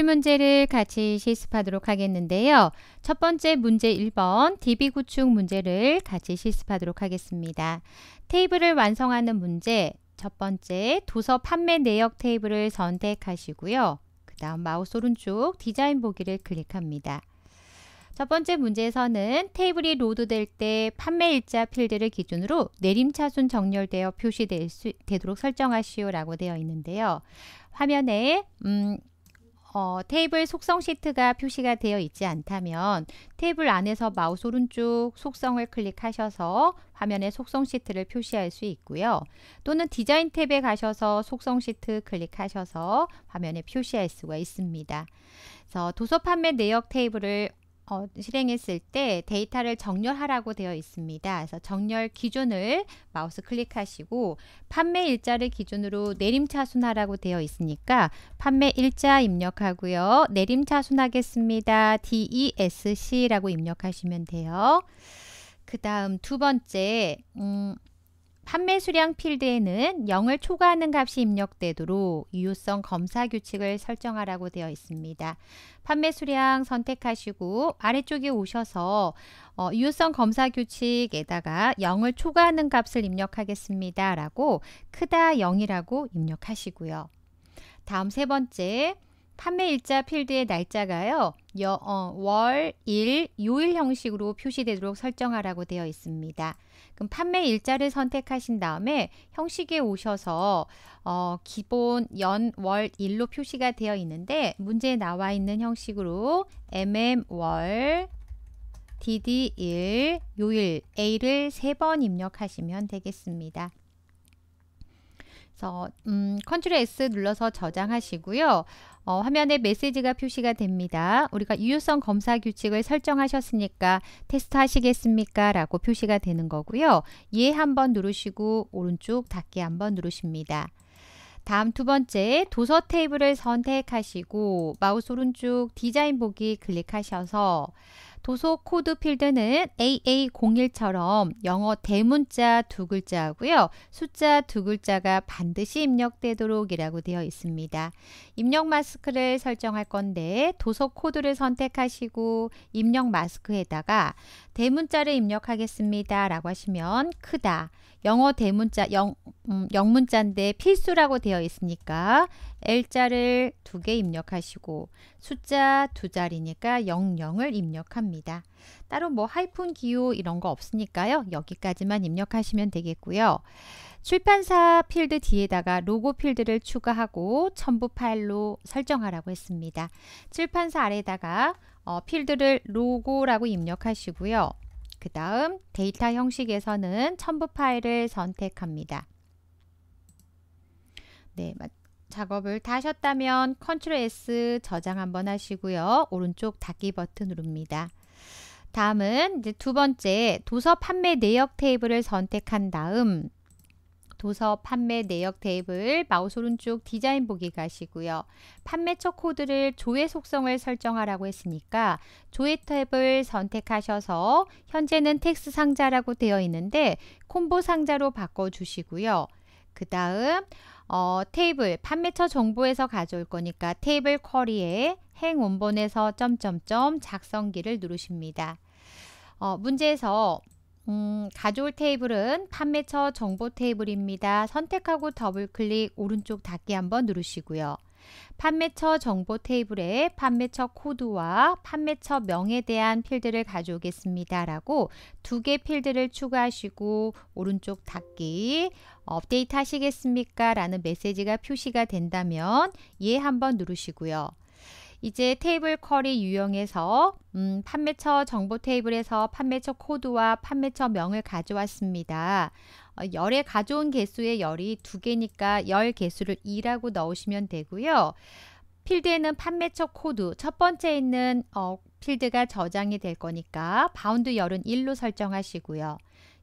문제를 같이 실습하도록 하겠는데요. 첫 번째 문제 1번 DB 구축 문제를 같이 실습하도록 하겠습니다. 테이블을 완성하는 문제 첫 번째 도서 판매 내역 테이블을 선택하시고요. 그 다음 마우스 오른쪽 디자인 보기를 클릭합니다. 첫 번째 문제에서는 테이블이 로드될 때 판매 일자 필드를 기준으로 내림차순 정렬되어 표시되도록 설정하시오라고 되어 있는데요. 화면에 음, 어, 테이블 속성 시트가 표시가 되어 있지 않다면 테이블 안에서 마우스 오른쪽 속성을 클릭하셔서 화면에 속성 시트를 표시할 수 있고요. 또는 디자인 탭에 가셔서 속성 시트 클릭하셔서 화면에 표시할 수가 있습니다. 그래서 도서 판매 내역 테이블을 어, 실행했을 때 데이터를 정렬하라고 되어 있습니다. 그래서 정렬 기준을 마우스 클릭하시고 판매 일자를 기준으로 내림차순하라고 되어 있으니까 판매 일자 입력하고요. 내림차순 하겠습니다. DESC라고 입력하시면 돼요. 그 다음 두 번째 음, 판매 수량 필드에는 0을 초과하는 값이 입력되도록 유효성 검사 규칙을 설정하라고 되어 있습니다. 판매 수량 선택하시고 아래쪽에 오셔서 어, 유효성 검사 규칙에다가 0을 초과하는 값을 입력하겠습니다. 라고 크다 0이라고 입력하시고요. 다음 세 번째 판매일자 필드의 날짜가요. 여, 어, 월, 일, 요일 형식으로 표시되도록 설정하라고 되어 있습니다. 그럼 판매 일자를 선택하신 다음에 형식에 오셔서 어, 기본 연, 월, 일로 표시가 되어 있는데 문제에 나와 있는 형식으로 mm 월, DD1, 요일 A를 세 번 입력하시면 되겠습니다. 그래서 음, 컨트롤 S 눌러서 저장하시고요. 어, 화면에 메시지가 표시가 됩니다. 우리가 유효성 검사 규칙을 설정하셨으니까 테스트 하시겠습니까? 라고 표시가 되는 거고요. 예 한번 누르시고 오른쪽 닫기 한번 누르십니다. 다음 두 번째 도서 테이블을 선택하시고 마우스 오른쪽 디자인 보기 클릭하셔서 도서 코드 필드는 AA01처럼 영어 대문자 두 글자고요. 숫자 두 글자가 반드시 입력되도록 이라고 되어 있습니다. 입력 마스크를 설정할 건데 도서 코드를 선택하시고 입력 마스크에다가 대문자를 입력하겠습니다. 라고 하시면 크다. 영어 대문자 영, 음, 영문자인데 필수라고 되어 있으니까 L자를 두 개 입력하시고 숫자 두 자리니까 00을 입력합니다. 따로 뭐 하이픈 기호 이런 거 없으니까요. 여기까지만 입력하시면 되겠고요. 출판사 필드 뒤에다가 로고 필드를 추가하고 첨부 파일로 설정하라고 했습니다. 출판사 아래다가 에 어, 필드를 로고라고 입력하시고요. 그 다음 데이터 형식에서는 첨부 파일을 선택합니다. 네, 작업을 다 하셨다면 컨트롤 S 저장 한번 하시고요. 오른쪽 닫기 버튼 누릅니다. 다음은 이제 두 번째 도서 판매 내역 테이블을 선택한 다음 도서 판매 내역 테이블 마우스 오른쪽 디자인 보기 가시고요. 판매처 코드를 조회 속성을 설정하라고 했으니까 조회 탭을 선택하셔서 현재는 텍스 상자라고 되어 있는데 콤보 상자로 바꿔주시고요. 그 다음 어, 테이블 판매처 정보에서 가져올 거니까 테이블 쿼리에 행 원본에서 점점점 작성기를 누르십니다. 어, 문제에서 음, 가져올 테이블은 판매처 정보 테이블입니다. 선택하고 더블클릭 오른쪽 닫기 한번 누르시고요. 판매처 정보 테이블에 판매처 코드와 판매처 명에 대한 필드를 가져오겠습니다. 라고 두 개 필드를 추가하시고 오른쪽 닫기 업데이트 하시겠습니까? 라는 메시지가 표시가 된다면 예 한번 누르시고요. 이제 테이블 쿼리 유형에서 음, 판매처 정보 테이블에서 판매처 코드와 판매처 명을 가져왔습니다. 어, 열에 가져온 개수의 열이 두 개니까 열 개수를 2라고 넣으시면 되고요. 필드에는 판매처 코드, 첫 번째 있는 어, 필드가 저장이 될 거니까 바운드 열은 1로 설정하시고요.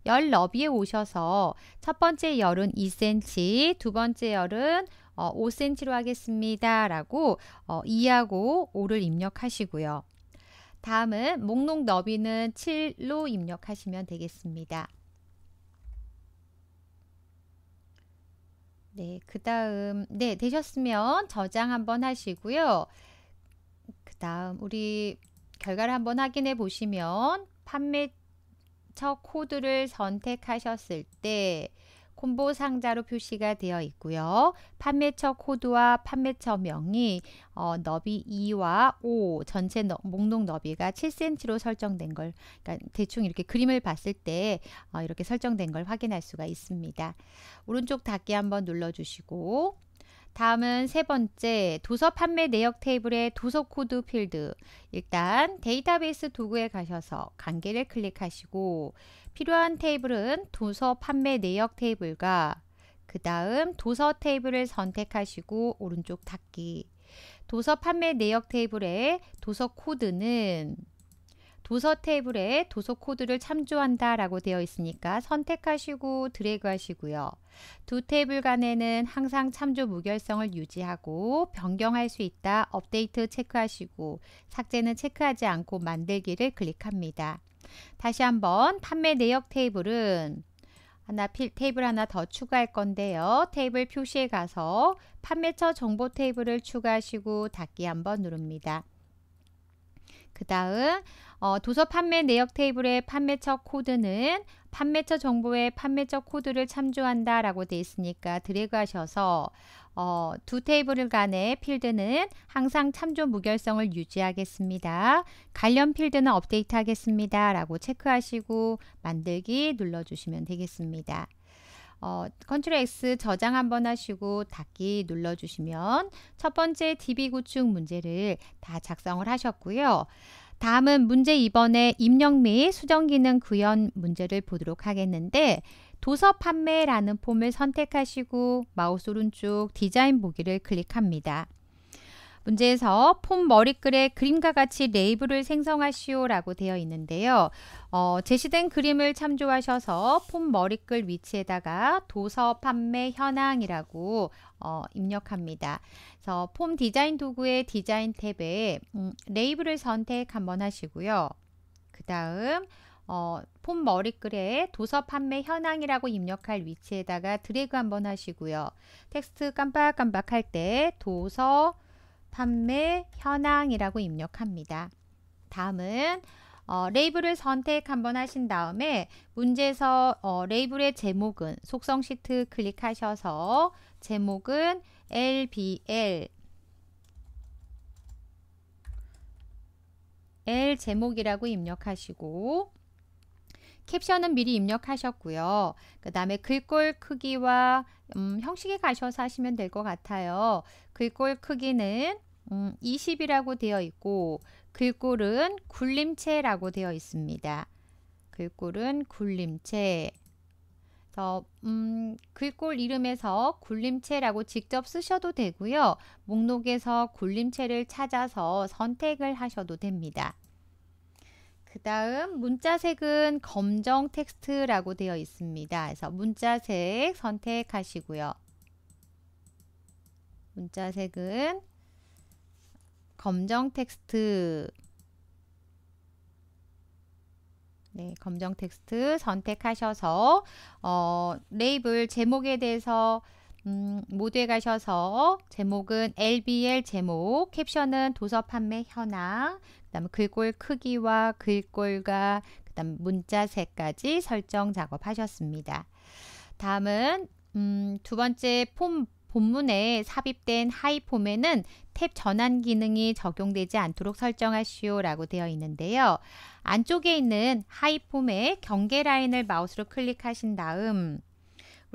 열 너비에 오셔서 첫 번째 열은 2cm, 두 번째 열은 어, 5cm로 하겠습니다. 라고 어, 2하고 5를 입력하시고요. 다음은 목록 너비는 7로 입력하시면 되겠습니다. 네, 그 다음 네 되셨으면 저장 한번 하시고요. 그 다음 우리 결과를 한번 확인해 보시면 판매처 코드를 선택하셨을 때 콤보 상자로 표시가 되어 있고요. 판매처 코드와 판매처 명이 어, 너비 2와 5 전체 너, 목록 너비가 7cm로 설정된 걸 그러니까 대충 이렇게 그림을 봤을 때 어, 이렇게 설정된 걸 확인할 수가 있습니다. 오른쪽 닫기 한번 눌러주시고 다음은 세 번째 도서 판매 내역 테이블의 도서 코드 필드 일단 데이터베이스 도구에 가셔서 관계를 클릭하시고 필요한 테이블은 도서 판매 내역 테이블과 그 다음 도서 테이블을 선택하시고 오른쪽 닫기 도서 판매 내역 테이블의 도서 코드는 도서 테이블에 도서 코드를 참조한다 라고 되어 있으니까 선택하시고 드래그 하시고요. 두 테이블 간에는 항상 참조 무결성을 유지하고 변경할 수 있다 업데이트 체크하시고 삭제는 체크하지 않고 만들기를 클릭합니다. 다시 한번 판매 내역 테이블은 하나 필, 테이블 하나 더 추가할 건데요. 테이블 표시에 가서 판매처 정보 테이블을 추가하시고 닫기 한번 누릅니다. 그 다음 어, 도서 판매 내역 테이블의 판매처 코드는 판매처 정보에 판매처 코드를 참조한다 라고 되어 있으니까 드래그 하셔서 어, 두 테이블 간의 필드는 항상 참조 무결성을 유지하겠습니다. 관련 필드는 업데이트 하겠습니다. 라고 체크하시고 만들기 눌러주시면 되겠습니다. 어, 컨트롤 X 저장 한번 하시고 닫기 눌러주시면 첫 번째 DB 구축 문제를 다 작성을 하셨고요. 다음은 문제 2번의 입력 및 수정 기능 구현 문제를 보도록 하겠는데 도서 판매라는 폼을 선택하시고 마우스 오른쪽 디자인 보기를 클릭합니다. 문제에서 폼 머리글에 그림과 같이 레이블을 생성하시오 라고 되어 있는데요. 어, 제시된 그림을 참조하셔서 폼 머리글 위치에다가 도서 판매 현황이라고 어, 입력합니다. 그래서 폼 디자인 도구의 디자인 탭에 음, 레이블을 선택 한번 하시고요. 그 다음 어, 폰 머리글에 도서 판매 현황이라고 입력할 위치에다가 드래그 한번 하시고요. 텍스트 깜빡깜빡 할때 도서 판매 현황이라고 입력합니다. 다음은 어, 레이블을 선택 한번 하신 다음에 문제에서 어, 레이블의 제목은 속성 시트 클릭하셔서 제목은 LBL L 제목이라고 입력하시고 캡션은 미리 입력하셨고요. 그 다음에 글꼴 크기와 음, 형식에 가셔서 하시면 될 것 같아요. 글꼴 크기는 음, 20이라고 되어 있고 글꼴은 굴림체라고 되어 있습니다. 글꼴은 굴림체 그래서 음, 글꼴 이름에서 굴림체라고 직접 쓰셔도 되고요. 목록에서 굴림체를 찾아서 선택을 하셔도 됩니다. 그 다음 문자색은 검정 텍스트라고 되어 있습니다. 그래서 문자색 선택하시고요. 문자색은 검정 텍스트 네, 검정 텍스트 선택하셔서 어, 레이블 제목에 대해서 음, 모드에 가셔서 제목은 LBL 제목, 캡션은 도서 판매 현황, 그다음 글꼴 크기와 글꼴과 그다음 문자색까지 설정 작업하셨습니다. 다음은 음, 두 번째 폼 본문에 삽입된 하이폼에는 탭 전환 기능이 적용되지 않도록 설정하시오 라고 되어 있는데요. 안쪽에 있는 하이폼의 경계 라인을 마우스로 클릭하신 다음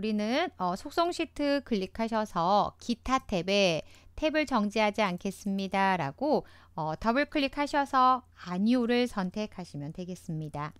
우리는 어, 속성 시트 클릭하셔서 기타 탭에 탭을 정지하지 않겠습니다. 라고 어, 더블 클릭하셔서 아니오를 선택하시면 되겠습니다.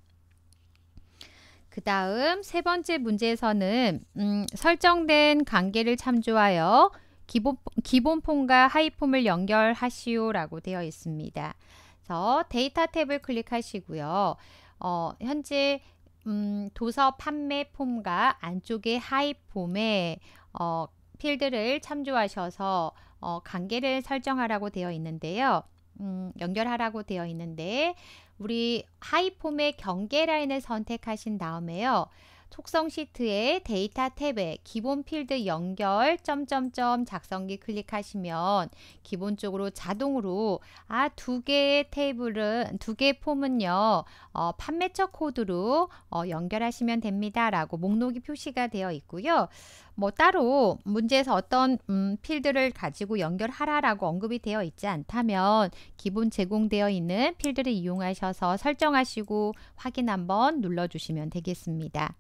그 다음 세 번째 문제에서는 음, 설정된 관계를 참조하여 기본, 기본 폼과 하이 폼을 연결하시오 라고 되어 있습니다. 그래서 데이터 탭을 클릭하시고요. 어, 현재 음, 도서 판매 폼과 안쪽에 하이 폼에 어, 필드를 참조하셔서 어, 관계를 설정하라고 되어 있는데요. 음, 연결하라고 되어 있는데 우리 하이폼의 경계 라인을 선택하신 다음에요. 속성 시트의 데이터 탭에 기본 필드 연결 점점점 작성기 클릭하시면 기본적으로 자동으로 아 두 개의 테이블은 두개의 폼은요 어, 판매처 코드로 어, 연결하시면 됩니다라고 목록이 표시가 되어 있고요. 뭐 따로 문제에서 어떤 음, 필드를 가지고 연결하라라고 언급이 되어 있지 않다면 기본 제공되어 있는 필드를 이용하셔서 설정하시고 확인 한번 눌러주시면 되겠습니다.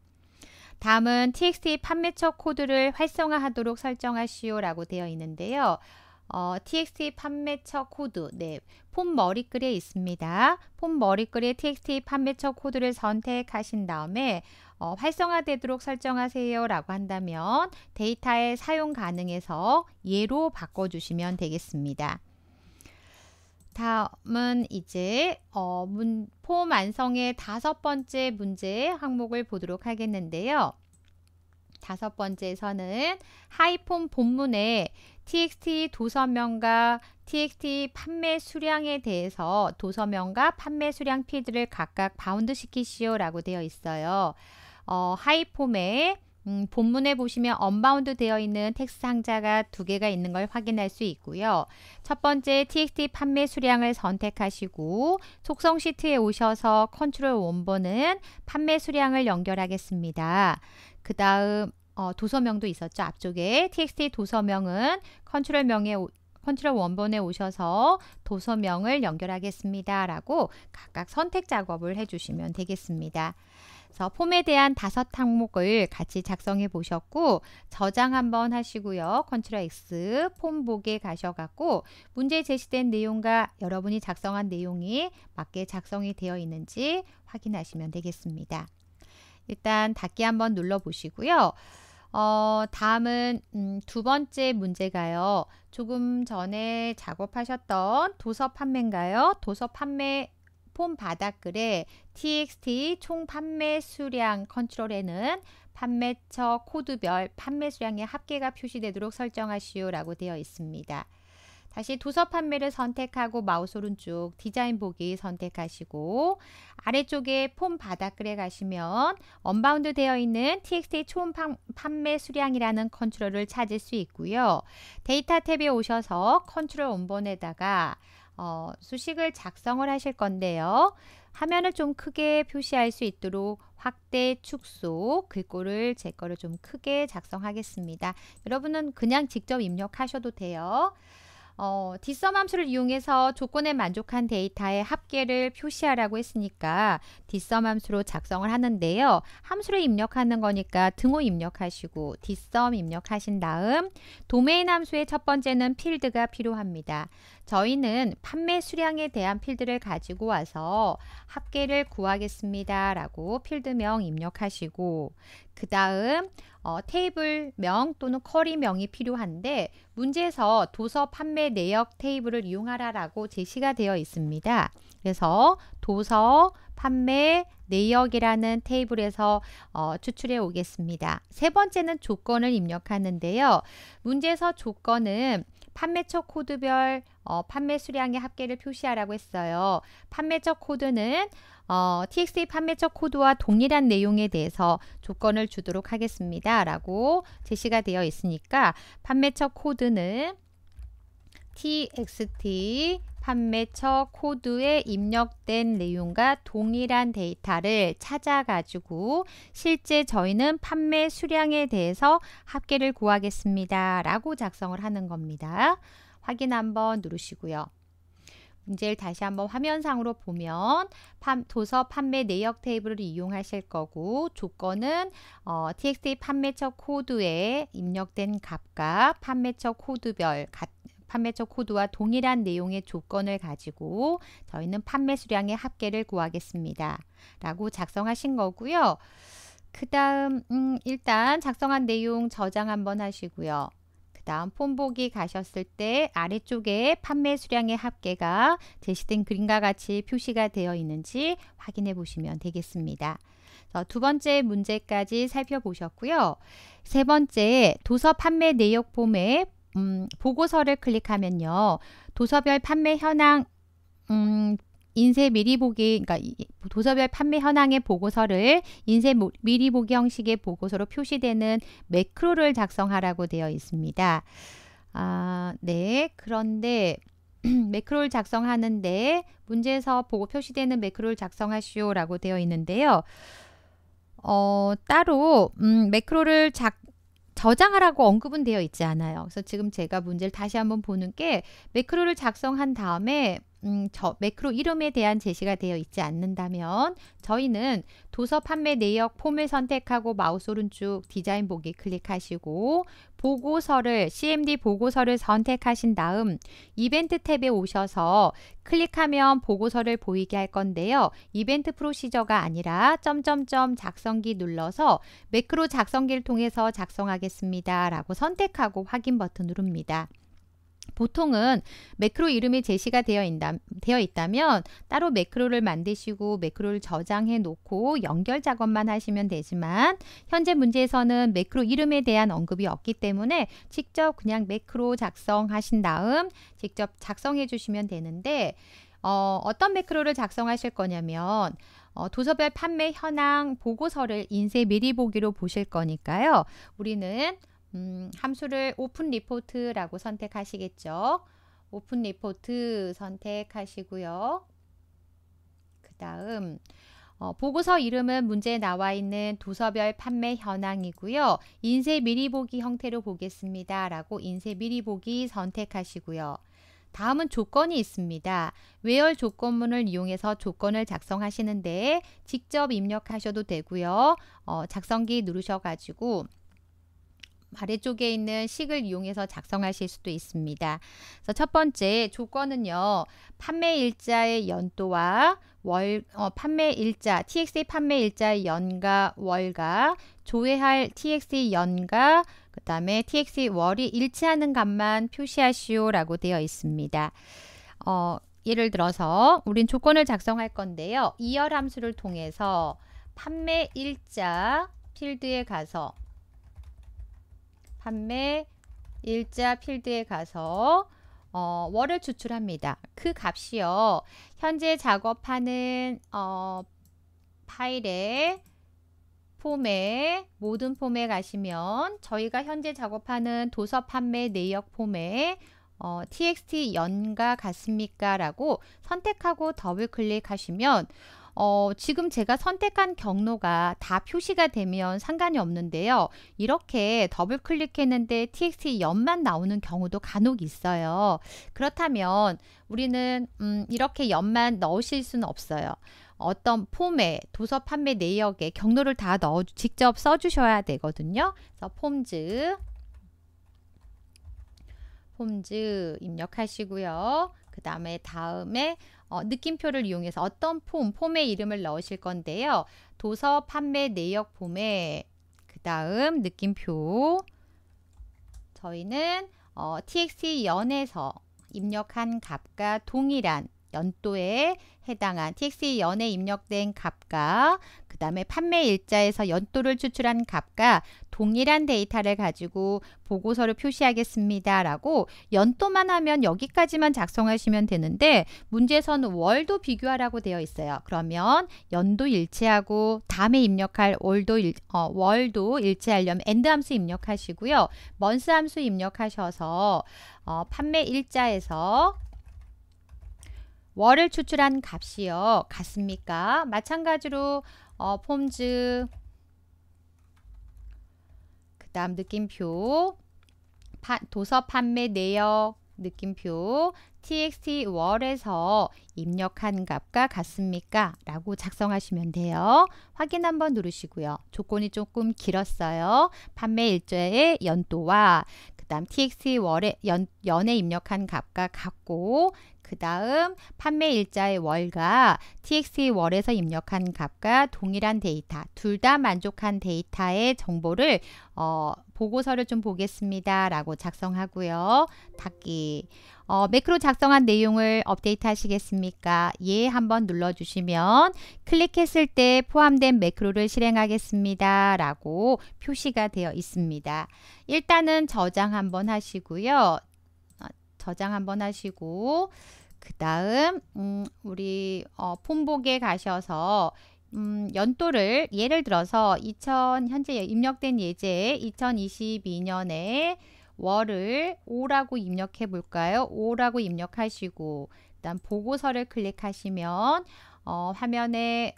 다음은 txt 판매처 코드를 활성화하도록 설정하시오 라고 되어 있는데요. 어, txt 판매처 코드, 네, 폼 머리글에 있습니다. 폼 머리글에 txt 판매처 코드를 선택하신 다음에 어, 활성화되도록 설정하세요 라고 한다면 데이터의 사용 가능에서 예로 바꿔주시면 되겠습니다. 다음은 이제 어, 문포 완성의 다섯 번째 문제 항목을 보도록 하겠는데요. 다섯 번째에서는 하이폰 본문에 txt 도서명과 txt 판매 수량에 대해서 도서명과 판매 수량 필드를 각각 바운드 시키시오 라고 되어 있어요. 어, 하이폼의 음, 본문에 보시면 언바운드 되어 있는 텍스트 상자가 두 개가 있는 걸 확인할 수 있고요. 첫 번째 TXT 판매 수량을 선택하시고 속성 시트에 오셔서 컨트롤 원본은 판매 수량을 연결하겠습니다. 그 다음 어, 도서명도 있었죠. 앞쪽에 TXT 도서명은 컨트롤 명에 컨트롤 원본에 오셔서 도서명을 연결하겠습니다. 라고 각각 선택 작업을 해주시면 되겠습니다. 그래서 폼에 대한 다섯 항목을 같이 작성해 보셨고 저장 한번 하시고요. 컨트롤 X 폼보게 가셔갖고 문제에 제시된 내용과 여러분이 작성한 내용이 맞게 작성이 되어 있는지 확인하시면 되겠습니다. 일단 닫기 한번 눌러 보시고요. 어, 다음은 음, 두 번째 문제가요. 조금 전에 작업하셨던 도서 판매인가요? 도서 판매 폼 바닥글에 TXT 총 판매 수량 컨트롤에는 판매처 코드별 판매 수량의 합계가 표시되도록 설정하시오라고 되어 있습니다. 다시 도서 판매를 선택하고 마우스 오른쪽 디자인 보기 선택하시고 아래쪽에 폼 바닥글에 가시면 언바운드 되어 있는 txt 총 판매 수량이라는 컨트롤을 찾을 수 있고요. 데이터 탭에 오셔서 컨트롤 원본에다가 어, 수식을 작성을 하실 건데요. 화면을 좀 크게 표시할 수 있도록 확대, 축소, 글꼴을 제 거를 좀 크게 작성하겠습니다. 여러분은 그냥 직접 입력하셔도 돼요. 어, 디썸 함수를 이용해서 조건에 만족한 데이터의 합계를 표시하라고 했으니까 디썸 함수로 작성을 하는데요. 함수를 입력하는 거니까 등호 입력하시고 디썸 입력하신 다음 도메인 함수의 첫 번째는 필드가 필요합니다. 저희는 판매 수량에 대한 필드를 가지고 와서 합계를 구하겠습니다. 라고 필드명 입력하시고 그 다음 어, 테이블명 또는 커리명이 필요한데 문제에서 도서 판매 내역 테이블을 이용하라라고 제시가 되어 있습니다. 그래서 도서 판매 내역이라는 테이블에서 어, 추출해 오겠습니다. 세 번째는 조건을 입력하는데요. 문제에서 조건은 판매처 코드별 어, 판매 수량의 합계를 표시하라고 했어요. 판매처 코드는 어, TXT 판매처 코드와 동일한 내용에 대해서 조건을 주도록 하겠습니다. 라고 제시가 되어 있으니까 판매처 코드는 TXT 판매처 코드에 입력된 내용과 동일한 데이터를 찾아가지고 실제 저희는 판매 수량에 대해서 합계를 구하겠습니다. 라고 작성을 하는 겁니다. 확인 한번 누르시고요. 문제를 다시 한번 화면상으로 보면 판, 도서 판매 내역 테이블을 이용하실 거고 조건은 어, txt 판매처 코드에 입력된 값과 판매처 코드별 같 판매처 코드와 동일한 내용의 조건을 가지고 저희는 판매 수량의 합계를 구하겠습니다. 라고 작성하신 거고요. 그 다음 음, 일단 작성한 내용 저장 한번 하시고요. 다음 폰보기 가셨을 때 아래쪽에 판매 수량의 합계가 제시된 그림과 같이 표시가 되어 있는지 확인해 보시면 되겠습니다. 어, 두 번째 문제까지 살펴보셨고요. 세 번째 도서 판매 내역 폼에 음, 보고서를 클릭하면요. 도서별 판매 현황 음, 인쇄 미리 보기, 그러니까 도서별 판매 현황의 보고서를 인쇄 미리 보기 형식의 보고서로 표시되는 매크로를 작성하라고 되어 있습니다. 아, 네. 그런데 매크로를 작성하는데 문제에서 보고 표시되는 매크로를 작성하시오라고 되어 있는데요. 어, 따로 음, 매크로를 작 저장하라고 언급은 되어 있지 않아요. 그래서 지금 제가 문제를 다시 한번 보는 게 매크로를 작성한 다음에 음, 저 매크로 이름에 대한 제시가 되어 있지 않는다면 저희는 도서 판매 내역 폼을 선택하고 마우스 오른쪽 디자인 보기 클릭하시고 보고서를 CMD 보고서를 선택하신 다음 이벤트 탭에 오셔서 클릭하면 보고서를 보이게 할 건데요. 이벤트 프로시저가 아니라 점점점 작성기 눌러서 매크로 작성기를 통해서 작성하겠습니다. 라고 선택하고 확인 버튼 누릅니다. 보통은 매크로 이름이 제시가 되어, 있다, 되어 있다면 따로 매크로를 만드시고 매크로를 저장해 놓고 연결 작업만 하시면 되지만 현재 문제에서는 매크로 이름에 대한 언급이 없기 때문에 직접 그냥 매크로 작성하신 다음 직접 작성해 주시면 되는데 어, 어떤 매크로를 작성하실 거냐면 어, 도서별 판매 현황 보고서를 인쇄 미리 보기로 보실 거니까요. 우리는 음, 함수를 오픈 리포트라고 선택하시겠죠. 오픈 리포트 선택하시고요. 그 다음 어, 보고서 이름은 문제에 나와 있는 도서별 판매 현황이고요. 인쇄 미리 보기 형태로 보겠습니다. 라고 인쇄 미리 보기 선택하시고요. 다음은 조건이 있습니다. 외열 조건문을 이용해서 조건을 작성하시는데 직접 입력하셔도 되고요. 어, 작성기 누르셔가지고 아래쪽에 있는 식을 이용해서 작성하실 수도 있습니다. 그래서 첫 번째 조건은요. 판매 일자의 연도와 월 어, 판매 일자 TXA 판매 일자의 연가 월가 조회할 TXA 연가 그 다음에 TXA 월이 일치하는 값만 표시하시오라고 되어 있습니다. 어, 예를 들어서 우린 조건을 작성할 건데요. 이열 함수를 통해서 판매 일자 필드에 가서 판매 일자 필드에 가서 어, 월을 추출합니다. 그 값이요. 현재 작업하는 어, 파일에 폼에 모든 폼에 가시면 저희가 현재 작업하는 도서 판매 내역 폼에 어, txt 연가 같습니까? 라고 선택하고 더블 클릭하시면 어, 지금 제가 선택한 경로가 다 표시가 되면 상관이 없는데요. 이렇게 더블 클릭했는데 txt 연만 나오는 경우도 간혹 있어요. 그렇다면 우리는 음, 이렇게 연만 넣으실 수는 없어요. 어떤 폼에 도서 판매 내역에 경로를 다 넣어 직접 써 주셔야 되거든요. 그래서 폼즈 폼즈 입력하시고요. 그 다음에 다음에 어, 느낌표를 이용해서 어떤 폼, 폼의 이름을 넣으실 건데요. 도서 판매 내역 폼에 그 다음 느낌표 저희는 어, txt 연에서 입력한 값과 동일한 연도에 해당한 TXE 연에 입력된 값과 그 다음에 판매 일자에서 연도를 추출한 값과 동일한 데이터를 가지고 보고서를 표시하겠습니다. 라고 연도만 하면 여기까지만 작성하시면 되는데 문제에서는 월도 비교하라고 되어 있어요. 그러면 연도 일치하고 다음에 입력할 월도, 일, 어, 월도 일치하려면 엔드 함수 입력하시고요. 먼스 함수 입력하셔서 어, 판매 일자에서 월을 추출한 값이요. 같습니까? 마찬가지로 어, 폼즈 그 다음 느낌표 파, 도서 판매 내역 느낌표 txt 월에서 입력한 값과 같습니까? 라고 작성하시면 돼요. 확인 한번 누르시고요. 조건이 조금 길었어요. 판매 일자의 연도와 그 다음 txt 월에 연, 연에 입력한 값과 같고 그 다음 판매 일자의 월과 txt 월에서 입력한 값과 동일한 데이터, 둘 다 만족한 데이터의 정보를 어, 보고서를 좀 보겠습니다. 라고 작성하고요. 닫기. 어, 매크로 작성한 내용을 업데이트 하시겠습니까? 예 한번 눌러주시면 클릭했을 때 포함된 매크로를 실행하겠습니다. 라고 표시가 되어 있습니다. 일단은 저장 한번 하시고요. 어, 저장 한번 하시고 그 다음 음, 우리 어, 폼복에 가셔서 음, 연도를 예를 들어서 2000 현재 입력된 예제 2022년에 월을 5라고 입력해 볼까요? 5라고 입력하시고 일단 보고서를 클릭하시면 어, 화면에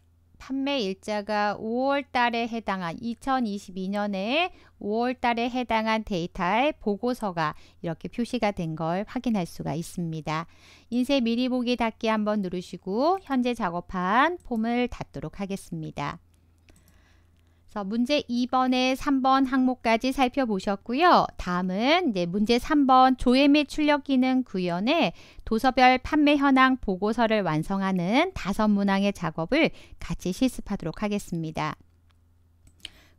판매 일자가 5월 달에 해당한 2022년에 5월 달에 해당한 데이터의 보고서가 이렇게 표시가 된 걸 확인할 수가 있습니다. 인쇄 미리 보기 닫기 한번 누르시고 현재 작업한 폼을 닫도록 하겠습니다. 그 문제 2번에 3번 항목까지 살펴보셨고요. 다음은 네, 문제 3번 조회 및 출력 기능 구현에 도서별 판매 현황 보고서를 완성하는 다섯 문항의 작업을 같이 실습하도록 하겠습니다.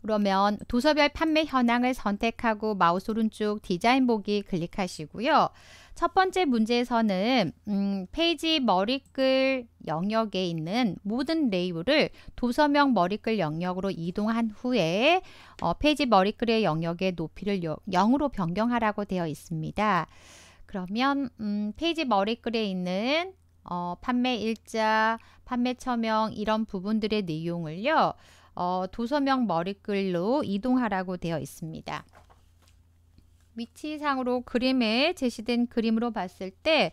그러면 도서별 판매 현황을 선택하고 마우스 오른쪽 디자인 보기 클릭하시고요. 첫 번째 문제에서는 음, 페이지 머리글 영역에 있는 모든 레이블을 도서명 머리글 영역으로 이동한 후에 어, 페이지 머리글의 영역의 높이를 0으로 변경하라고 되어 있습니다. 그러면 음, 페이지 머리글에 있는 어, 판매 일자, 판매 처명 이런 부분들의 내용을요. 어, 도서명 머리글로 이동하라고 되어 있습니다. 위치상으로 그림에 제시된 그림으로 봤을 때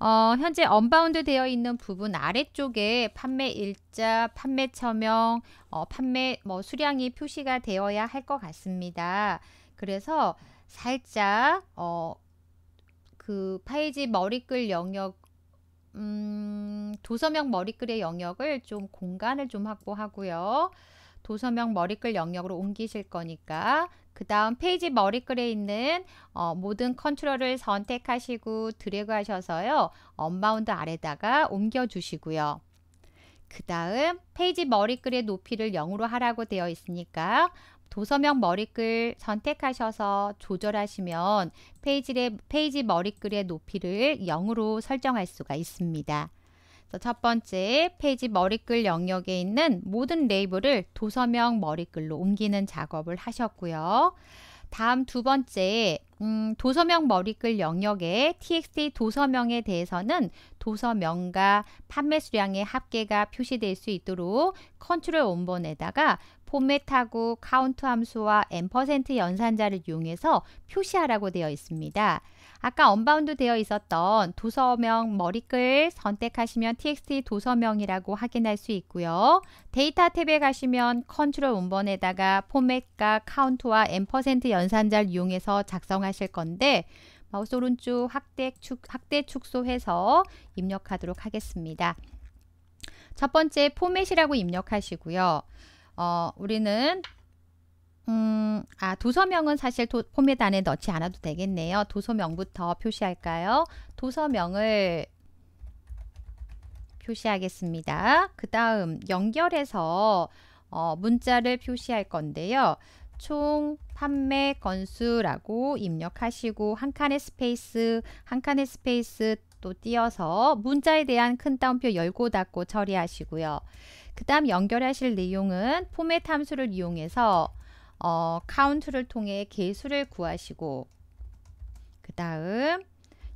어, 현재 언바운드 되어 있는 부분 아래쪽에 판매 일자, 판매 처명, 어, 판매 뭐 수량이 표시가 되어야 할 것 같습니다. 그래서 살짝 어, 그 페이지 머리글 영역 음, 도서명 머리글의 영역을 좀 공간을 좀 확보하고요. 도서명 머리글 영역으로 옮기실 거니까 그 다음 페이지 머리글에 있는 어, 모든 컨트롤을 선택하시고 드래그 하셔서요. 언바운드 아래다가 옮겨주시고요. 그 다음 페이지 머리글의 높이를 0으로 하라고 되어 있으니까 도서명 머리글 선택하셔서 조절하시면 페이지의, 페이지 머리글의 높이를 0으로 설정할 수가 있습니다. 첫 번째 페이지 머리글 영역에 있는 모든 레이블을 도서명 머리글로 옮기는 작업을 하셨고요. 다음 두 번째 음, 도서명 머리글 영역의 txt 도서명에 대해서는 도서명과 판매 수량의 합계가 표시될 수 있도록 컨트롤 원본에다가 포맷하고 카운트 함수와 앰 연산자를 이용해서 표시하라고 되어 있습니다. 아까 언바운드 되어 있었던 도서명 머리글 선택하시면 txt 도서명이라고 확인할 수 있고요. 데이터 탭에 가시면 컨트롤 원번에다가 포맷과 카운트와 앰 연산자를 이용해서 작성하실 건데 마우스 오른쪽 확대, 축, 확대 축소해서 입력하도록 하겠습니다. 첫 번째 포맷이라고 입력하시고요. 어, 우리는 음, 아, 도서명은 사실 도, 포맷 안에 넣지 않아도 되겠네요. 도서명부터 표시할까요? 도서명을 표시하겠습니다. 그 다음 연결해서 어, 문자를 표시할 건데요. 총 판매 건수라고 입력하시고 한 칸의 스페이스, 한 칸의 스페이스 또 띄어서 문자에 대한 큰 따옴표 열고 닫고 처리하시고요. 그 다음 연결하실 내용은 포맷 함수를 이용해서 어, 카운트를 통해 개수를 구하시고 그 다음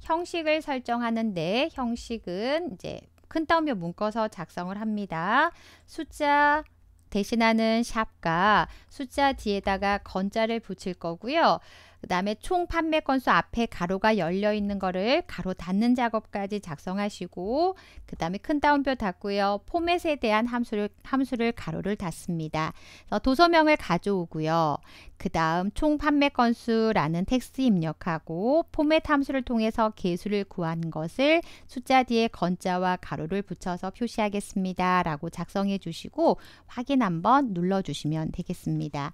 형식을 설정하는데 형식은 이제 큰 따옴표 묶어서 작성을 합니다. 숫자 대신하는 샵과 숫자 뒤에다가 건자를 붙일 거고요. 그 다음에 총 판매 건수 앞에 가로가 열려 있는 거를 가로 닫는 작업까지 작성하시고 그 다음에 큰 따옴표 닫고요. 포맷에 대한 함수를, 함수를 가로를 닫습니다. 도서명을 가져오고요. 그 다음 총 판매 건수라는 텍스트 입력하고 포맷 함수를 통해서 개수를 구한 것을 숫자 뒤에 건자와 가로를 붙여서 표시하겠습니다. 라고 작성해 주시고 확인 한번 눌러 주시면 되겠습니다.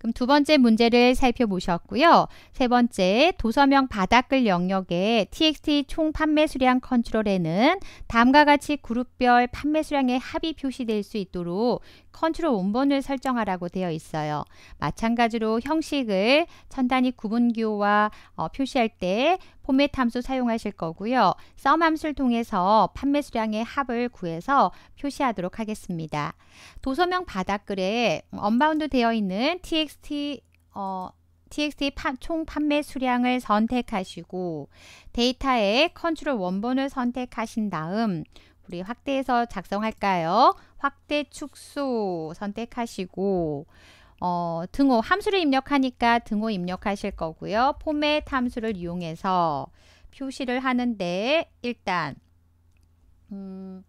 그럼 두 번째 문제를 살펴보셨고요. 세 번째, 도서명 바닥글 영역의 TXT 총 판매 수량 컨트롤에는 다음과 같이 그룹별 판매 수량의 합이 표시될 수 있도록 컨트롤 원본을 설정하라고 되어 있어요. 마찬가지로 형식을 천단위 구분기호와 어, 표시할 때 포맷 함수 사용하실 거고요. 썸 함수를 통해서 판매 수량의 합을 구해서 표시하도록 하겠습니다. 도서명 바닥글에 언바운드 되어 있는 txt 어, txt 파, 총 판매 수량을 선택하시고 데이터의 컨트롤 원본을 선택하신 다음 우리 확대해서 작성할까요? 확대 축소 선택하시고 어, 등호 함수를 입력하니까 등호 입력하실 거고요. 포맷 함수를 이용해서 표시를 하는데 일단 음,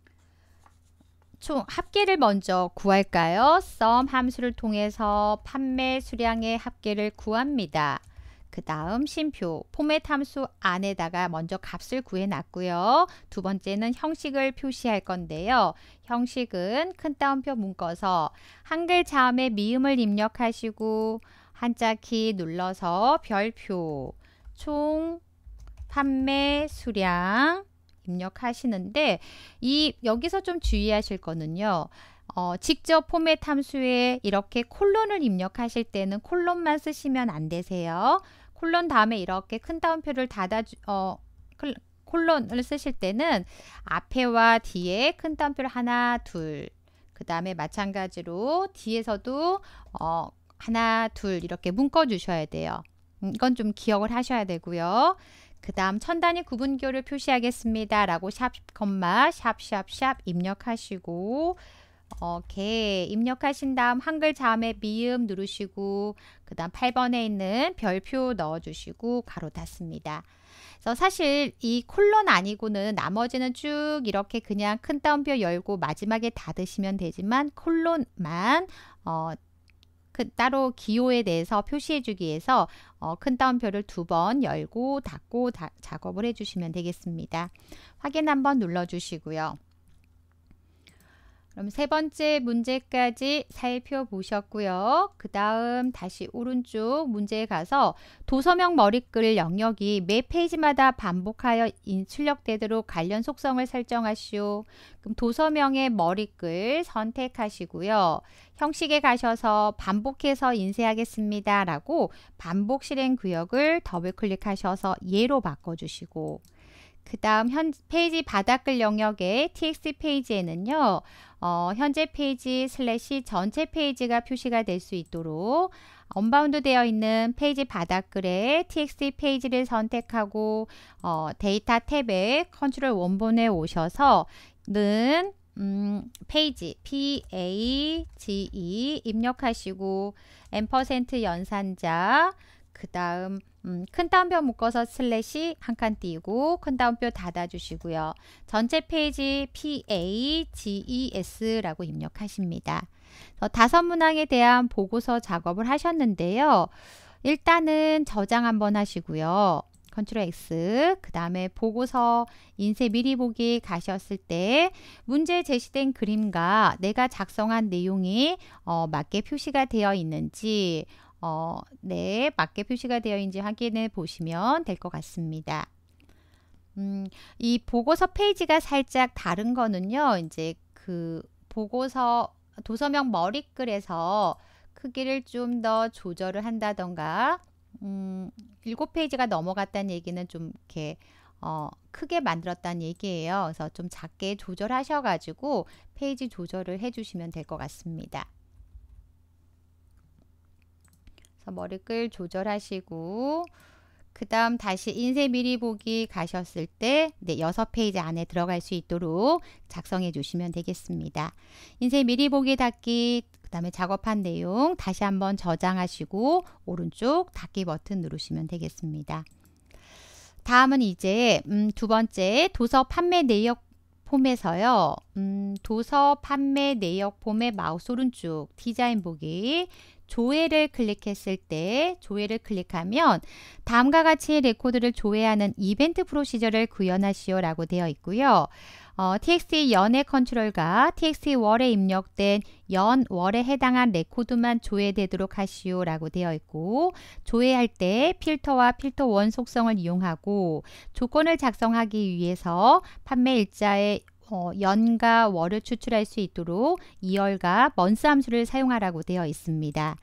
총 합계를 먼저 구할까요? sum 함수를 통해서 판매 수량의 합계를 구합니다. 그 다음 심표, 포맷 함수 안에다가 먼저 값을 구해놨고요. 두 번째는 형식을 표시할 건데요. 형식은 큰 따옴표 문꺼서 한글 자음의 미음을 입력하시고 한자 키 눌러서 별표, 총, 판매, 수량 입력하시는데 이 여기서 좀 주의하실 거는요. 어, 직접 포맷 함수에 이렇게 콜론을 입력하실 때는 콜론만 쓰시면 안 되세요. 콜론 다음에 이렇게 큰 따옴표를 닫아주 어, 콜론을 쓰실 때는 앞에와 뒤에 큰 따옴표를 하나 둘그 다음에 마찬가지로 뒤에서도 어, 하나 둘 이렇게 묶어 주셔야 돼요. 음, 이건 좀 기억을 하셔야 되고요. 그 다음 천 단위 구분교를 표시하겠습니다. 라고 샵, 샵, 샵 입력하시고 오케이. 입력하신 다음 한글 자음에 미음 누르시고 그 다음 8번에 있는 별표 넣어주시고 가로 닫습니다. 그래서 사실 이 콜론 아니고는 나머지는 쭉 이렇게 그냥 큰 따옴표 열고 마지막에 닫으시면 되지만 콜론만 어, 그 따로 기호에 대해서 표시해주기 위해서 어, 큰 따옴표를 두 번 열고 닫고 다, 작업을 해주시면 되겠습니다. 확인 한번 눌러주시고요. 그럼 세 번째 문제까지 살펴보셨고요. 그 다음 다시 오른쪽 문제에 가서 도서명 머리글 영역이 매 페이지마다 반복하여 출력되도록 관련 속성을 설정하시오. 그럼 도서명의 머리글 선택하시고요. 형식에 가셔서 반복해서 인쇄하겠습니다. 라고 반복 실행 구역을 더블 클릭하셔서 예로 바꿔주시고 그 다음 현 페이지 바닥글 영역의 txt 페이지에는요. 어, 현재 페이지 슬래시 전체 페이지가 표시가 될 수 있도록 언바운드 되어 있는 페이지 바닥글에 txt 페이지를 선택하고 어, 데이터 탭에 컨트롤 원본에 오셔서는 음, 페이지 page 입력하시고 앰퍼센트 연산자 그 다음 음, 큰 따옴표 묶어서 슬래시 한 칸 띄고 큰 따옴표 닫아주시고요. 전체 페이지 PAGES라고 입력하십니다. 어, 다섯 문항에 대한 보고서 작업을 하셨는데요. 일단은 저장 한번 하시고요. 컨트롤 X 그 다음에 보고서 인쇄 미리 보기 가셨을 때문제 제시된 그림과 내가 작성한 내용이 어, 맞게 표시가 되어 있는지 어, 네, 맞게 표시가 되어 있는지 확인해 보시면 될 것 같습니다. 음, 이 보고서 페이지가 살짝 다른 거는요. 이제 그 보고서 도서명 머리글에서 크기를 좀 더 조절을 한다던가 음, 7페이지가 넘어갔다는 얘기는 좀 이렇게 어, 크게 만들었다는 얘기예요. 그래서 좀 작게 조절하셔가지고 페이지 조절을 해주시면 될 것 같습니다. 그래서 머리 끌 조절하시고 그 다음 다시 인쇄 미리 보기 가셨을 때 네, 6페이지 안에 들어갈 수 있도록 작성해 주시면 되겠습니다. 인쇄 미리 보기 닫기 그 다음에 작업한 내용 다시 한번 저장하시고 오른쪽 닫기 버튼 누르시면 되겠습니다. 다음은 이제 음, 두 번째 도서 판매 내역 폼에서요. 음, 도서 판매 내역 폼의 마우스 오른쪽 디자인 보기 조회를 클릭했을 때 조회를 클릭하면 다음과 같이 레코드를 조회하는 이벤트 프로시저를 구현하시오 라고 되어 있고요. 어, txt 연의 컨트롤과 txt 월에 입력된 연 월에 해당한 레코드만 조회되도록 하시오 라고 되어 있고 조회할 때 필터와 필터 원 속성을 이용하고 조건을 작성하기 위해서 판매 일자의 어, 연과 월을 추출할 수 있도록 이열과 먼스 함수를 사용하라고 되어 있습니다.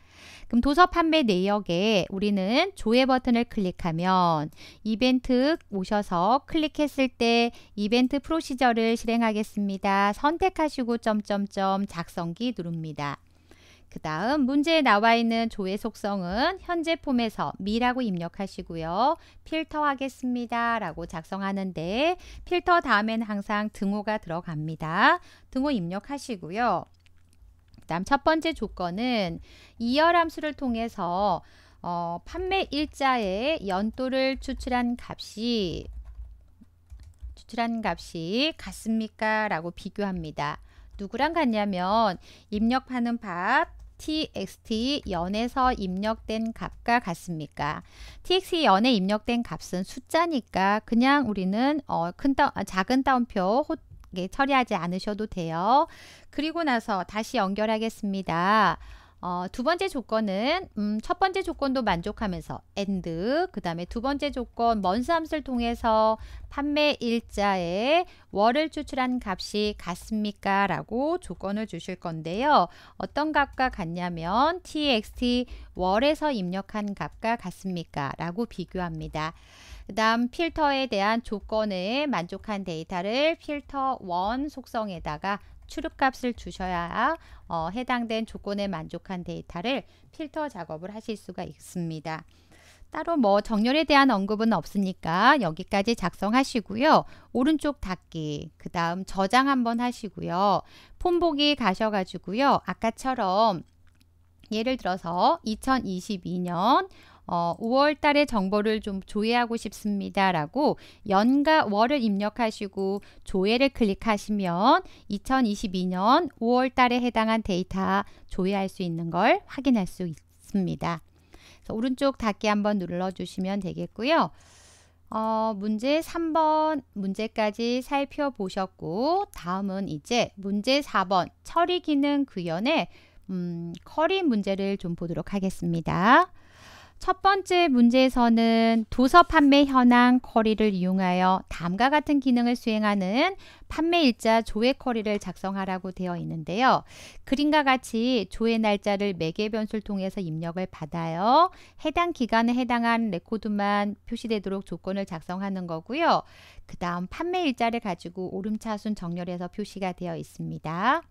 그럼 도서 판매 내역에 우리는 조회 버튼을 클릭하면 이벤트 오셔서 클릭했을 때 이벤트 프로시저를 실행하겠습니다. 선택하시고 점점점 작성기 누릅니다. 그 다음 문제에 나와 있는 조회 속성은 현재 폼에서 미라고 입력하시고요. 필터 하겠습니다. 라고 작성하는데 필터 다음엔 항상 등호가 들어갑니다. 등호 입력하시고요. 그 다음 첫 번째 조건은 이열 함수를 통해서 어, 판매 일자의 연도를 추출한 값이 추출한 값이 같습니까? 라고 비교합니다. 누구랑 같냐면 입력하는 밥 txt 연에서 입력된 값과 같습니까? txt 연에 입력된 값은 숫자니까 그냥 우리는 어, 큰 따, 아, 작은 따옴표 호, 예, 처리하지 않으셔도 돼요. 그리고 나서 다시 연결하겠습니다. 어, 두 번째 조건은 음, 첫 번째 조건도 만족하면서 and 그 다음에 두 번째 조건 먼스함수를 통해서 판매 일자에 월을 추출한 값이 같습니까? 라고 조건을 주실 건데요. 어떤 값과 같냐면 txt 월에서 입력한 값과 같습니까? 라고 비교합니다. 그 다음 필터에 대한 조건에 만족한 데이터를 필터 원 속성에다가 출입값을 주셔야 어, 해당된 조건에 만족한 데이터를 필터 작업을 하실 수가 있습니다. 따로 뭐 정렬에 대한 언급은 없으니까 여기까지 작성하시고요. 오른쪽 닫기, 그 다음 저장 한번 하시고요. 폰 보기 가셔가지고요. 아까처럼 예를 들어서 2022년 어, 5월 달의 정보를 좀 조회하고 싶습니다. 라고 연과 월을 입력하시고 조회를 클릭하시면 2022년 5월 달에 해당한 데이터 조회할 수 있는 걸 확인할 수 있습니다. 오른쪽 닫기 한번 눌러주시면 되겠고요. 어, 문제 3번 문제까지 살펴보셨고 다음은 이제 문제 4번 처리 기능 구현의 음, 커리 문제를 좀 보도록 하겠습니다. 첫 번째 문제에서는 도서 판매 현황 커리를 이용하여 다음과 같은 기능을 수행하는 판매일자 조회 커리를 작성하라고 되어 있는데요. 그림과 같이 조회 날짜를 매개 변수를 통해서 입력을 받아요. 해당 기간에 해당한 레코드만 표시되도록 조건을 작성하는 거고요. 그 다음 판매일자를 가지고 오름차순 정렬해서 표시가 되어 있습니다.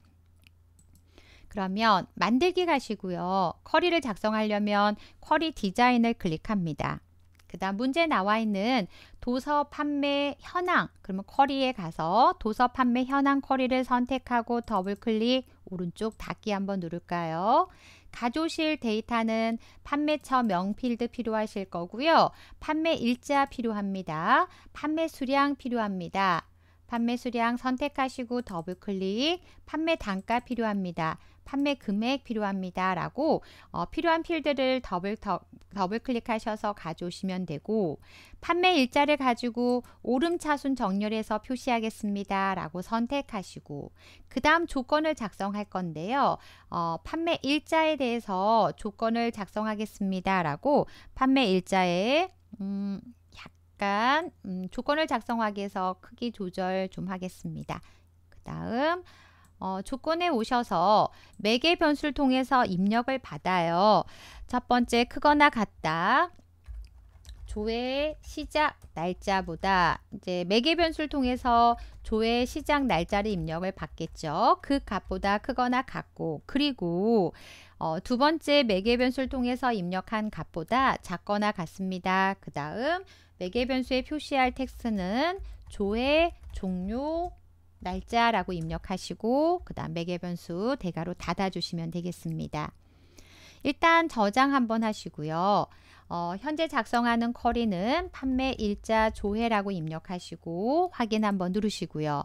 그러면 만들기 가시고요. 쿼리를 작성하려면 쿼리 디자인을 클릭합니다. 그 다음 문제 나와 있는 도서 판매 현황 그러면 쿼리에 가서 도서 판매 현황 쿼리를 선택하고 더블 클릭 오른쪽 닫기 한번 누를까요? 가조실 데이터는 판매처 명필드 필요하실 거고요. 판매 일자 필요합니다. 판매 수량 필요합니다. 판매 수량 선택하시고 더블 클릭 판매 단가 필요합니다. 판매 금액 필요합니다. 라고 어, 필요한 필드를 더블, 더, 더블 클릭하셔서 가져오시면 되고 판매 일자를 가지고 오름차순 정렬해서 표시하겠습니다. 라고 선택하시고 그 다음 조건을 작성할 건데요. 어, 판매 일자에 대해서 조건을 작성하겠습니다. 라고 판매 일자에 음, 약간 음, 조건을 작성하기 위해서 크기 조절 좀 하겠습니다. 그 다음 어, 조건에 오셔서 매개 변수를 통해서 입력을 받아요. 첫 번째 크거나 같다. 조회 시작 날짜보다 이제 매개 변수를 통해서 조회 시작 날짜를 입력을 받겠죠. 그 값보다 크거나 같고 그리고 어, 두 번째 매개 변수를 통해서 입력한 값보다 작거나 같습니다. 그 다음 매개 변수에 표시할 텍스트는 조회 종료 날짜라고 입력하시고 그 다음 매개변수 대괄호 닫아주시면 되겠습니다. 일단 저장 한번 하시고요. 어, 현재 작성하는 쿼리는 판매 일자 조회라고 입력하시고 확인 한번 누르시고요.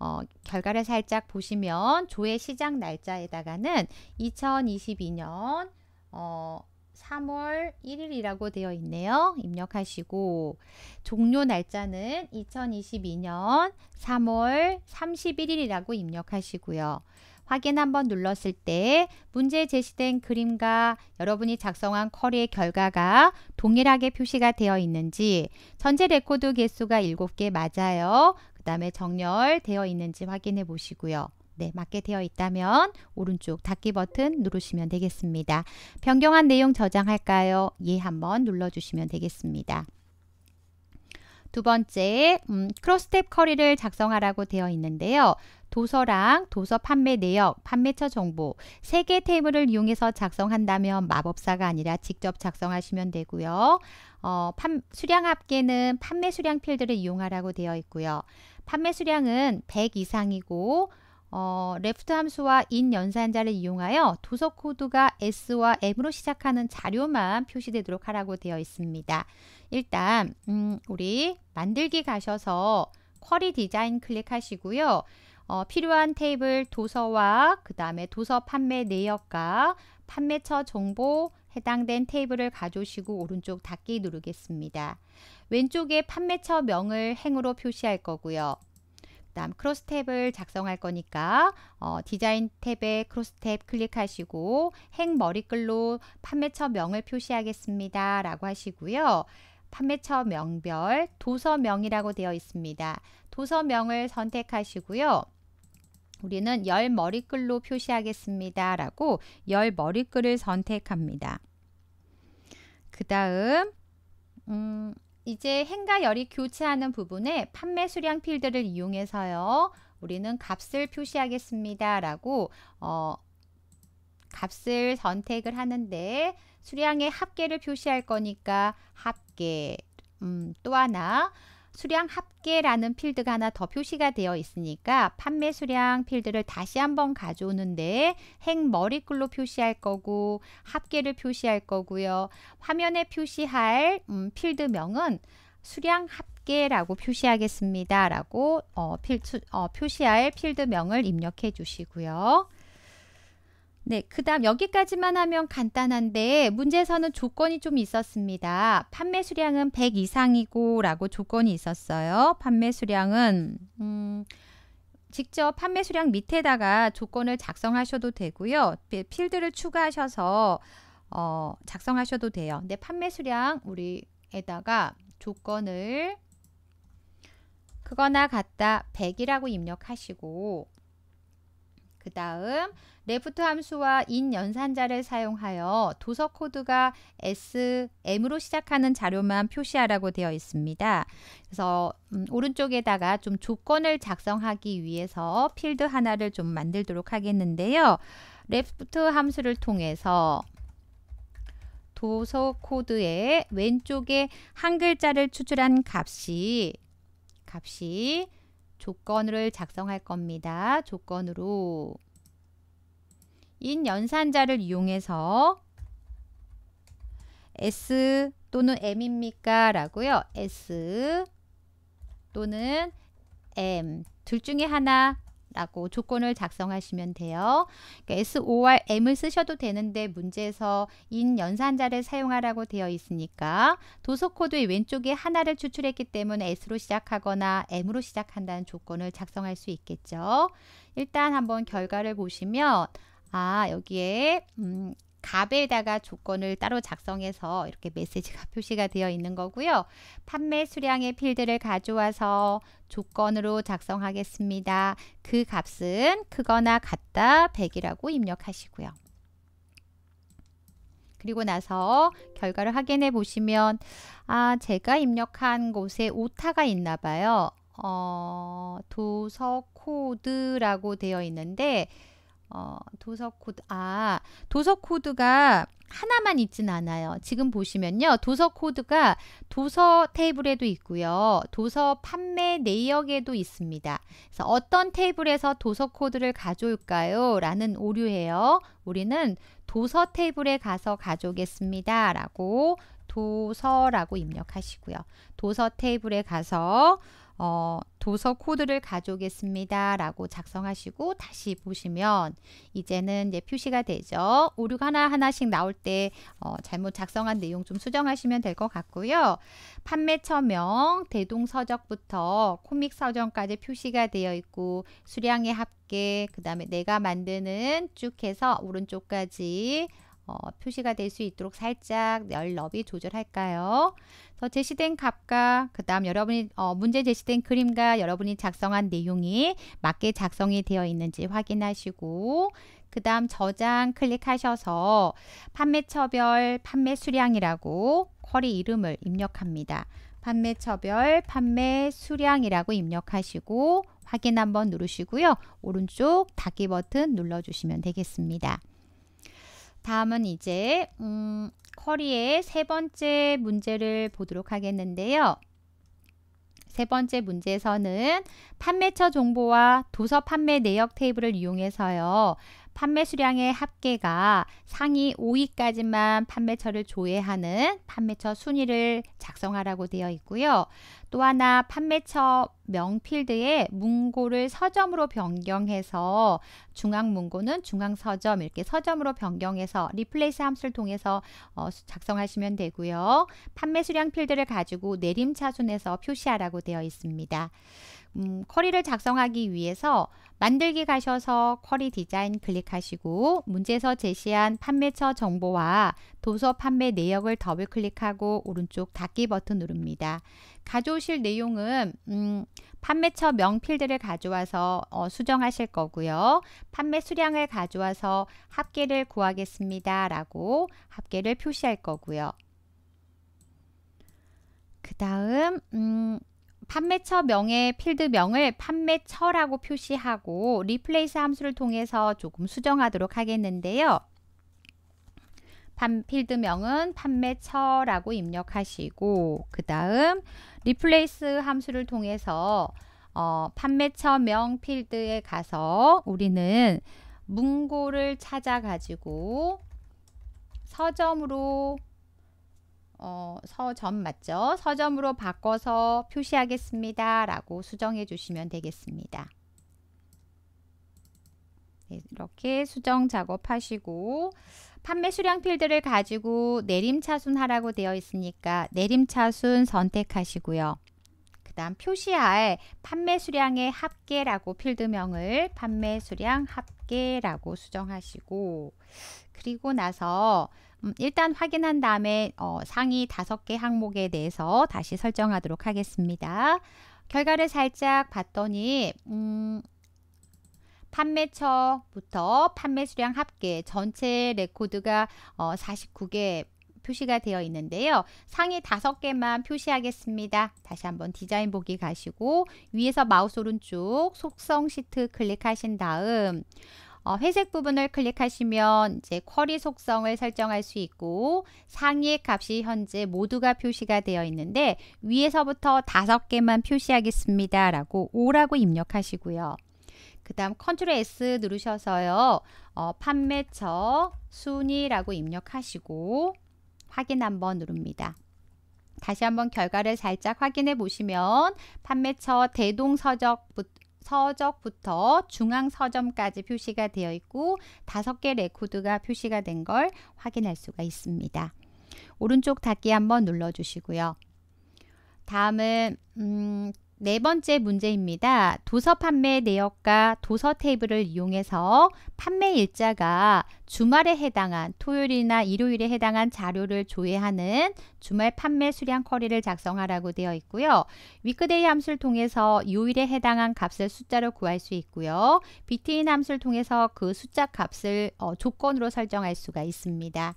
어, 결과를 살짝 보시면 조회 시작 날짜에다가는 2022년 어, 3월 1일이라고 되어 있네요. 입력하시고 종료 날짜는 2022년 3월 31일이라고 입력하시고요. 확인 한번 눌렀을 때문제 제시된 그림과 여러분이 작성한 쿼리의 결과가 동일하게 표시가 되어 있는지 전체 레코드 개수가 7개 맞아요. 그 다음에 정렬되어 있는지 확인해 보시고요. 네, 맞게 되어 있다면 오른쪽 닫기 버튼 누르시면 되겠습니다. 변경한 내용 저장할까요? 예 한번 눌러주시면 되겠습니다. 두 번째, 음, 크로스탭 커리를 작성하라고 되어 있는데요. 도서랑 도서 판매 내역, 판매처 정보 세 개 테이블을 이용해서 작성한다면 마법사가 아니라 직접 작성하시면 되고요. 어, 판, 수량 합계는 판매 수량 필드를 이용하라고 되어 있고요. 판매 수량은 100 이상이고 어, left 함수와 in 연산자를 이용하여 도서 코드가 s와 m으로 시작하는 자료만 표시되도록 하라고 되어 있습니다. 일단 음, 우리 만들기 가셔서 쿼리 디자인 클릭하시고요. 어, 필요한 테이블 도서와 그 다음에 도서 판매 내역과 판매처 정보 해당된 테이블을 가져오시고 오른쪽 닫기 누르겠습니다. 왼쪽에 판매처 명을 행으로 표시할 거고요. 그 다음 크로스 탭을 작성할 거니까 어, 디자인 탭에 크로스 탭 클릭하시고 행 머리글로 판매처 명을 표시하겠습니다. 라고 하시고요. 판매처 명별 도서명이라고 되어 있습니다. 도서명을 선택하시고요. 우리는 열 머리글로 표시하겠습니다. 라고 열 머리글을 선택합니다. 그 다음 음, 이제 행과 열이 교체하는 부분에 판매 수량 필드를 이용해서요. 우리는 값을 표시하겠습니다. 라고 어, 값을 선택을 하는데 수량의 합계를 표시할 거니까 합계 음, 또 하나 수량 합계라는 필드가 하나 더 표시가 되어 있으니까 판매 수량 필드를 다시 한번 가져오는데 행 머리글로 표시할 거고 합계를 표시할 거고요. 화면에 표시할 음, 필드명은 수량 합계라고 표시하겠습니다. 라고 어, 필, 어, 표시할 필드명을 입력해 주시고요. 네, 그 다음 여기까지만 하면 간단한데 문제에서는 조건이 좀 있었습니다. 판매 수량은 100 이상이고 라고 조건이 있었어요. 판매 수량은 음, 직접 판매 수량 밑에다가 조건을 작성하셔도 되고요. 필드를 추가하셔서 어, 작성하셔도 돼요. 근데 판매 수량 우리에다가 조건을 그거나 같다 100이라고 입력하시고 그 다음 레프트 함수와 인 연산자를 사용하여 도서 코드가 SM으로 시작하는 자료만 표시하라고 되어 있습니다. 그래서 음, 오른쪽에다가 좀 조건을 작성하기 위해서 필드 하나를 좀 만들도록 하겠는데요. 레프트 함수를 통해서 도서 코드의 왼쪽에 한 글자를 추출한 값이 값이 조건을 작성할 겁니다. 조건으로 인 연산자를 이용해서 S 또는 M입니까? 라고요. S 또는 M 둘 중에 하나 라고 조건을 작성하시면 돼요. 그러니까 SORM을 쓰셔도 되는데 문제에서 인 연산자를 사용하라고 되어 있으니까 도서 코드의 왼쪽에 하나를 추출했기 때문에 S로 시작하거나 M으로 시작한다는 조건을 작성할 수 있겠죠. 일단 한번 결과를 보시면 아 여기에 음, 값에다가 조건을 따로 작성해서 이렇게 메시지가 표시가 되어 있는 거고요. 판매 수량의 필드를 가져와서 조건으로 작성하겠습니다. 그 값은 크거나 같다 100이라고 입력하시고요. 그리고 나서 결과를 확인해 보시면 아 제가 입력한 곳에 오타가 있나 봐요. 어, 도서 코드라고 되어 있는데 어, 도서 코드 아 도서 코드가 하나만 있진 않아요. 지금 보시면요. 도서 코드가 도서 테이블에도 있고요. 도서 판매 내역에도 있습니다. 그래서 어떤 테이블에서 도서 코드를 가져올까요? 라는 오류예요. 우리는 도서 테이블에 가서 가져오겠습니다. 라고 도서라고 입력하시고요. 도서 테이블에 가서 어, 도서 코드를 가져오겠습니다. 라고 작성하시고 다시 보시면 이제는 이제 표시가 되죠. 오류가 하나하나씩 나올 때 어, 잘못 작성한 내용 좀 수정하시면 될 것 같고요. 판매처명, 대동서적부터 코믹서정까지 표시가 되어 있고 수량의 합계, 그 다음에 내가 만드는 쭉 해서 오른쪽까지 어, 표시가 될 수 있도록 살짝 열 너비 조절할까요? 그래서 제시된 값과 그 다음 여러분이 어, 문제 제시된 그림과 여러분이 작성한 내용이 맞게 작성이 되어 있는지 확인하시고 그 다음 저장 클릭하셔서 판매처별 판매 수량이라고 쿼리 이름을 입력합니다. 판매처별 판매 수량이라고 입력하시고 확인 한번 누르시고요. 오른쪽 닫기 버튼 눌러주시면 되겠습니다. 다음은 이제 음, 커리의 세 번째 문제를 보도록 하겠는데요. 세 번째 문제에서는 판매처 정보와 도서 판매 내역 테이블을 이용해서요. 판매 수량의 합계가 상위 5위까지만 판매처를 조회하는 판매처 순위를 작성하라고 되어 있고요. 또 하나 판매처 명필드에 문고를 서점으로 변경해서 중앙 문고는 중앙 서점 이렇게 서점으로 변경해서 리플레이스 함수를 통해서 어, 작성하시면 되고요. 판매 수량 필드를 가지고 내림차순에서 표시하라고 되어 있습니다. 음, 쿼리를 작성하기 위해서 만들기 가셔서 쿼리 디자인 클릭하시고 문제에서 제시한 판매처 정보와 도서 판매 내역을 더블 클릭하고 오른쪽 닫기 버튼 누릅니다. 가져오실 내용은 음, 판매처 명필들을 가져와서 어, 수정하실 거고요. 판매 수량을 가져와서 합계를 구하겠습니다. 라고 합계를 표시할 거고요. 그 다음 음, 판매처 명의 필드명을 판매처라고 표시하고 리플레이스 함수를 통해서 조금 수정하도록 하겠는데요. 필드명은 판매처라고 입력하시고 그 다음 리플레이스 함수를 통해서 어, 판매처명 필드에 가서 우리는 문고를 찾아 가지고 서점으로 어, 서점 맞죠? 서점으로 바꿔서 표시하겠습니다. 라고 수정해 주시면 되겠습니다. 네, 이렇게 수정 작업하시고 판매 수량 필드를 가지고 내림차순 하라고 되어 있으니까 내림차순 선택하시고요. 그 다음 표시할 판매 수량의 합계라고 필드명을 판매 수량 합계라고 수정하시고 그리고 나서 음, 일단 확인한 다음에 어, 상위 다섯 개 항목에 대해서 다시 설정하도록 하겠습니다. 결과를 살짝 봤더니 음, 판매처부터 판매 수량 합계 전체 레코드가 어, 49개 표시가 되어 있는데요. 상위 다섯 개만 표시하겠습니다. 다시 한번 디자인 보기 가시고 위에서 마우스 오른쪽 속성 시트 클릭하신 다음 어, 회색 부분을 클릭하시면 이제 쿼리 속성을 설정할 수 있고 상위의 값이 현재 모두가 표시가 되어 있는데 위에서부터 다섯 개만 표시하겠습니다. 라고 5라고 입력하시고요. 그 다음 컨트롤 S 누르셔서요. 어, 판매처 순위라고 입력하시고 확인 한번 누릅니다. 다시 한번 결과를 살짝 확인해 보시면 판매처 대동서적 서적부터 중앙 서점까지 표시가 되어 있고 다섯 개 레코드가 표시가 된 걸 확인할 수가 있습니다. 오른쪽 닫기 한번 눌러 주시고요. 다음은 음, 네 번째 문제입니다. 도서 판매 내역과 도서 테이블을 이용해서 판매 일자가 주말에 해당한 토요일이나 일요일에 해당한 자료를 조회하는 주말 판매 수량 커리를 작성하라고 되어 있고요. 위크데이 함수를 통해서 요일에 해당한 값을 숫자로 구할 수 있고요. 비트인 함수를 통해서 그 숫자 값을 어, 조건으로 설정할 수가 있습니다.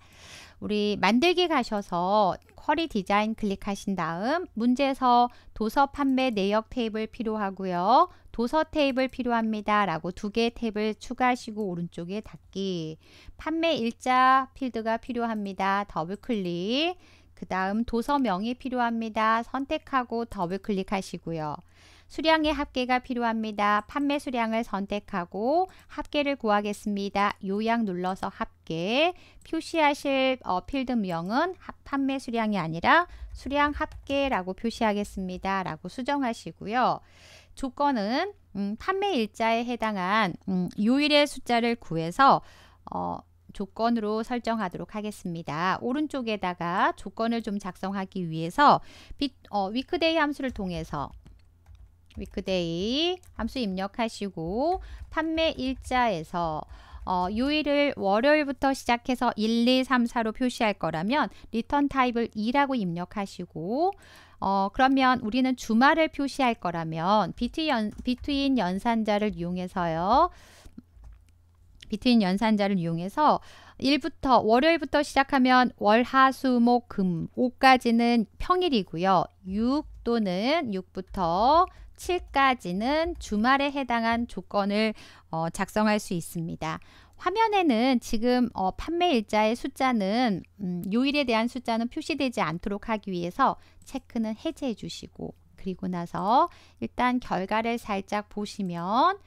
우리 만들기 가셔서 쿼리 디자인 클릭하신 다음 문제에서 도서 판매 내역 테이블 필요하고요. 도서 테이블 필요합니다. 라고 두 개의 탭을 추가하시고 오른쪽에 닫기 판매 일자 필드가 필요합니다. 더블클릭 그 다음 도서명이 필요합니다. 선택하고 더블클릭하시고요. 수량의 합계가 필요합니다. 판매 수량을 선택하고 합계를 구하겠습니다. 요약 눌러서 합계 표시하실 어, 필드명은 판매 수량이 아니라 수량 합계라고 표시하겠습니다. 라고 수정하시고요. 조건은 음, 판매 일자에 해당한 음, 요일의 숫자를 구해서 어, 조건으로 설정하도록 하겠습니다. 오른쪽에다가 조건을 좀 작성하기 위해서 비, 어, 위크데이 함수를 통해서 위크데이 함수 입력하시고 판매 일자에서 어, 요일을 월요일부터 시작해서 1, 2, 3, 4로 표시할 거라면 리턴 타입을 2라고 입력하시고 어, 그러면 우리는 주말을 표시할 거라면 비트 연, 비트인 연산자를 이용해서요. 비트인 연산자를 이용해서 1부터 월요일부터 시작하면 월, 하, 수, 목, 금, 5까지는 평일이고요. 6 또는 6부터 7까지는 주말에 해당한 조건을 어, 작성할 수 있습니다. 화면에는 지금 어, 판매 일자의 숫자는 음, 요일에 대한 숫자는 표시되지 않도록 하기 위해서 체크는 해제해 주시고 그리고 나서 일단 결과를 살짝 보시면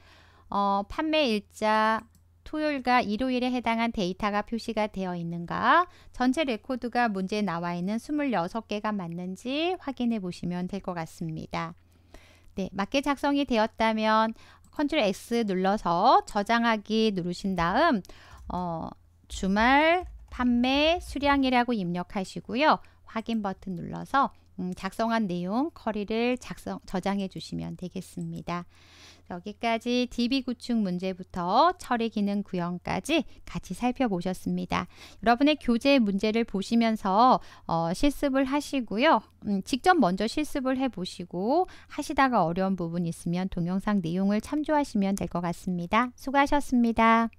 어, 판매 일자 토요일과 일요일에 해당한 데이터가 표시가 되어 있는가 전체 레코드가 문제에 나와 있는 26개가 맞는지 확인해 보시면 될 것 같습니다. 네, 맞게 작성이 되었다면 컨트롤 X 눌러서 저장하기 누르신 다음 어, 주말 판매 수량이라고 입력하시고요. 확인 버튼 눌러서 음, 작성한 내용 커리를 작성 저장해 주시면 되겠습니다. 여기까지 DB 구축 문제부터 처리 기능 구현까지 같이 살펴보셨습니다. 여러분의 교재 문제를 보시면서 어, 실습을 하시고요. 음, 직접 먼저 실습을 해보시고 하시다가 어려운 부분 있으면 동영상 내용을 참조하시면 될 것 같습니다. 수고하셨습니다.